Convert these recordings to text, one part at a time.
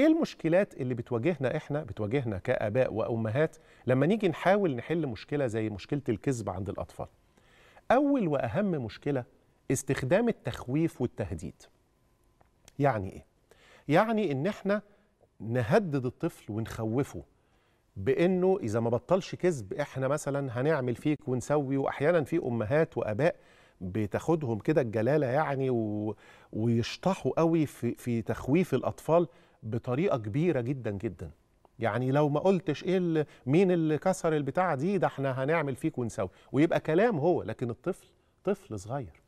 ايه المشكلات اللي بتواجهنا احنا بتواجهنا كاباء وامهات لما نيجي نحاول نحل مشكله زي مشكله الكذب عند الاطفال اول واهم مشكله استخدام التخويف والتهديد يعني ايه يعني ان احنا نهدد الطفل ونخوفه بانه اذا ما بطلش كذب احنا مثلا هنعمل فيك ونسوي واحيانا في امهات واباء بتاخدهم كده الجلاله يعني و... ويشطحوا قوي في في تخويف الاطفال بطريقه كبيره جدا جدا يعني لو ما قلتش ايه اللي مين اللي كسر البتاعه دي ده احنا هنعمل فيك ونسوي ويبقى كلام هو لكن الطفل طفل صغير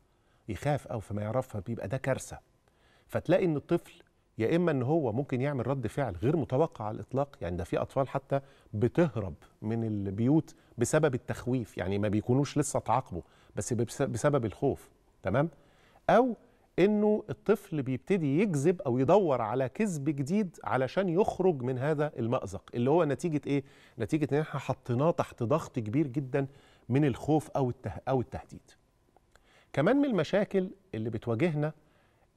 يخاف او فما يعرفها بيبقى ده كارثه فتلاقي ان الطفل يا اما ان هو ممكن يعمل رد فعل غير متوقع على الاطلاق يعني ده في اطفال حتى بتهرب من البيوت بسبب التخويف يعني ما بيكونوش لسه تعاقبوا بس بسبب الخوف تمام او انه الطفل بيبتدي يكذب او يدور على كذب جديد علشان يخرج من هذا المأزق اللي هو نتيجه ايه نتيجه ان احنا حطيناه تحت ضغط كبير جدا من الخوف او او التهديد كمان من المشاكل اللي بتواجهنا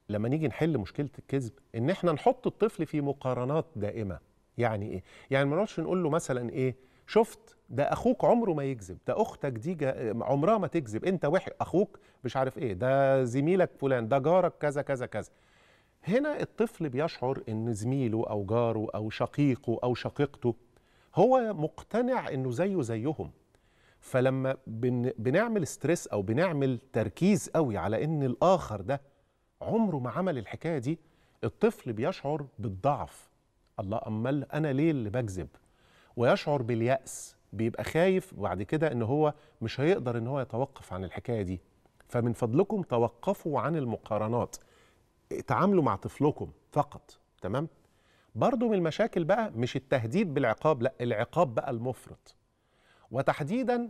لما نيجي نحل مشكله الكذب ان احنا نحط الطفل في مقارنات دائمه يعني ايه يعني ما نقعدش نقول له مثلا ايه شفت ده اخوك عمره ما يكذب ده اختك دي عمرها ما تكذب انت وحي اخوك مش عارف ايه ده زميلك فلان ده جارك كذا كذا كذا هنا الطفل بيشعر ان زميله او جاره او شقيقه او شقيقته هو مقتنع انه زيه زيهم فلما بنعمل ستريس او بنعمل تركيز قوي على ان الاخر ده عمره ما عمل الحكايه دي الطفل بيشعر بالضعف الله امال انا ليه اللي بكذب ويشعر بالياس بيبقى خايف بعد كده ان هو مش هيقدر ان هو يتوقف عن الحكايه دي فمن فضلكم توقفوا عن المقارنات تعاملوا مع طفلكم فقط تمام برضو من المشاكل بقى مش التهديد بالعقاب لا العقاب بقى المفرط وتحديدا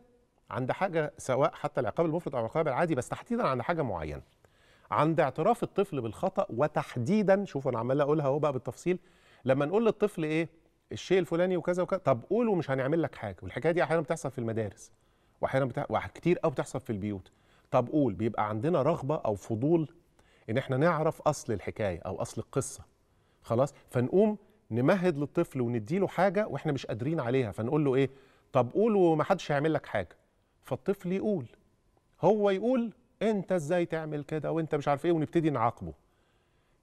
عند حاجه سواء حتى العقاب المفرط او العقاب العادي بس تحديدا عند حاجه معينه عند اعتراف الطفل بالخطا وتحديدا شوف انا عمال اقولها اهو بقى بالتفصيل لما نقول للطفل ايه الشيء الفلاني وكذا وكذا طب قوله مش هنعمل لك حاجه والحكايه دي احيانا بتحصل في المدارس واحيانا بتح... كتير قوي بتحصل في البيوت طب قول بيبقى عندنا رغبه او فضول ان احنا نعرف اصل الحكايه او اصل القصه خلاص فنقوم نمهد للطفل ونديله حاجه واحنا مش قادرين عليها فنقول له ايه طب قول ومحدش هيعمل لك حاجه فالطفل يقول هو يقول انت ازاي تعمل كده وانت مش عارف ايه ونبتدي نعاقبه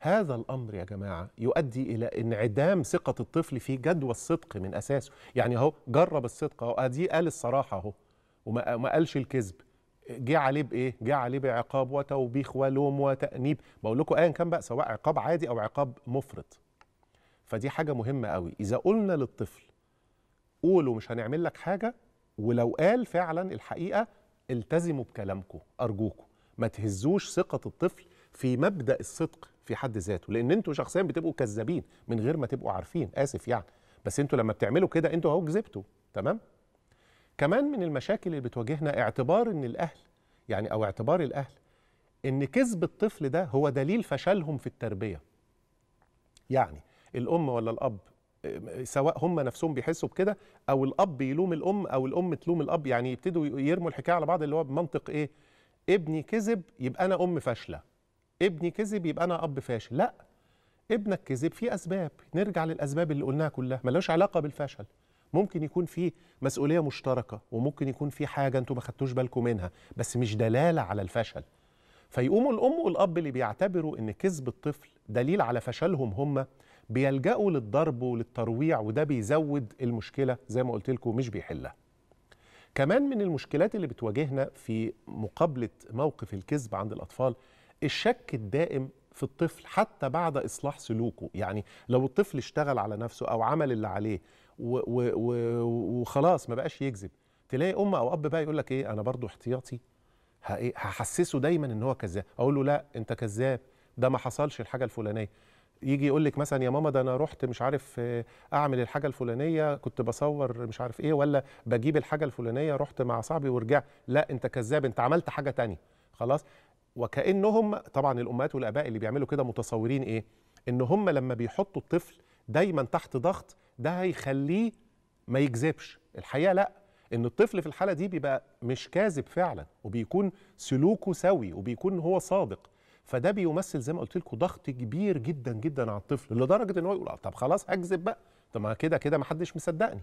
هذا الامر يا جماعه يؤدي الى انعدام ثقه الطفل في جدوى الصدق من اساسه يعني اهو جرب الصدق اهو ادي قال الصراحه اهو وما قالش الكذب جه عليه بايه جه عليه بعقاب وتوبيخ ولوم وتانيب بقول لكم ايا كان بقى سواء عقاب عادي او عقاب مفرط فدي حاجه مهمه قوي اذا قلنا للطفل قوله مش هنعمل لك حاجه ولو قال فعلا الحقيقه التزموا بكلامكم أرجوكم ما تهزوش ثقة الطفل في مبدأ الصدق في حد ذاته لأن أنتوا شخصيا بتبقوا كذابين من غير ما تبقوا عارفين آسف يعني بس أنتوا لما بتعملوا كده أنتوا أهو كذبتوا تمام؟ كمان من المشاكل اللي بتواجهنا اعتبار ان الاهل يعني او اعتبار الاهل ان كذب الطفل ده هو دليل فشلهم في التربيه يعني الام ولا الاب سواء هم نفسهم بيحسوا بكده او الاب يلوم الام او الام تلوم الاب يعني يبتدوا يرموا الحكايه على بعض اللي هو بمنطق ايه ابني كذب يبقى انا ام فاشله ابني كذب يبقى انا اب فاشل لا ابنك كذب في اسباب نرجع للاسباب اللي قلناها كلها ملوش علاقه بالفشل ممكن يكون في مسؤوليه مشتركه وممكن يكون في حاجه انتوا ما خدتوش بالكم منها بس مش دلاله على الفشل فيقوموا الام والاب اللي بيعتبروا ان كذب الطفل دليل على فشلهم هم بيلجأوا للضرب وللترويع وده بيزود المشكلة زي ما قلت لكم مش بيحلها كمان من المشكلات اللي بتواجهنا في مقابلة موقف الكذب عند الأطفال الشك الدائم في الطفل حتى بعد إصلاح سلوكه يعني لو الطفل اشتغل على نفسه أو عمل اللي عليه وخلاص ما بقاش يكذب تلاقي أم أو أب بقى يقول لك إيه أنا برضو احتياطي هحسسه دايما إن هو كذاب أقول له لا أنت كذاب ده ما حصلش الحاجة الفلانية يجي يقول لك مثلا يا ماما ده انا رحت مش عارف آه، اعمل الحاجه الفلانيه كنت بصور مش عارف ايه ولا بجيب الحاجه الفلانيه رحت مع صاحبي ورجعت لا انت كذاب انت عملت حاجه تانية خلاص وكانهم طبعا الامهات والاباء اللي بيعملوا كده متصورين ايه ان هم لما بيحطوا الطفل دايما تحت ضغط ده هيخليه ما يكذبش الحقيقه لا ان الطفل في الحاله دي بيبقى مش كاذب فعلا وبيكون سلوكه سوي وبيكون هو صادق فده بيمثل زي ما قلت لكم ضغط كبير جدا جدا على الطفل لدرجه ان هو يقول آه، طب خلاص هكذب بقى طب ما كده كده ما حدش مصدقني